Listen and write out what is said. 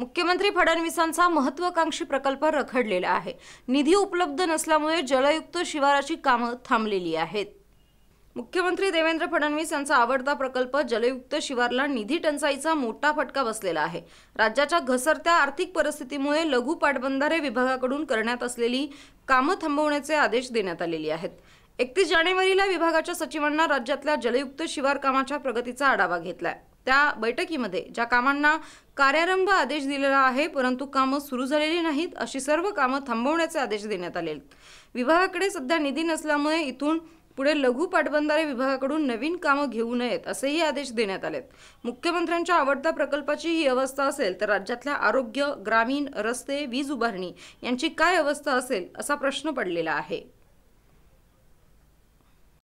मुख्यमंत्री फडणवीसांचा महत्वाकांक्षी प्रकल्प रखडलेला आहे निधी उपलब्ध नसल्यामुळे जलयुक्त शिवाराची कामं थांबलेली आहेत मुख्यमंत्री देवेंद्र फडणवीस यांचा आवडता प्रकल्प जलयुक्त शिवारला निधी टंचाईचा मोठा फटका बसलेला आहे राज्याच्या घसरत्या आर्थिक परिस्थितीमुळे लघु पाटबंधारे विभागाकडून करण्यात असलेली कामं थांबवण्याचे आदेश देण्यात आलेले आहेत एकतीस जानेवारीला विभागाच्या सचिवांना राज्यातल्या जलयुक्त शिवार कामाच्या प्रगतीचा आढावा घेतला त्या बैठकीमध्ये ज्या कामांना कार्यारंभ आदेश दिलेला आहे परंतु कामं सुरू झालेली नाहीत अशी सर्व कामं थांबवण्याचे आदेश देण्यात आले विभागाकडे सध्या निधी नसल्यामुळे इथून पुढे लघु पाटबंधारे विभागाकडून नवीन कामं घेऊ नयेत असेही आदेश देण्यात आलेत मुख्यमंत्र्यांच्या आवडत्या प्रकल्पाची ही अवस्था असेल तर राज्यातल्या आरोग्य ग्रामीण रस्ते वीज उभारणी यांची काय अवस्था असेल असा प्रश्न पडलेला आहे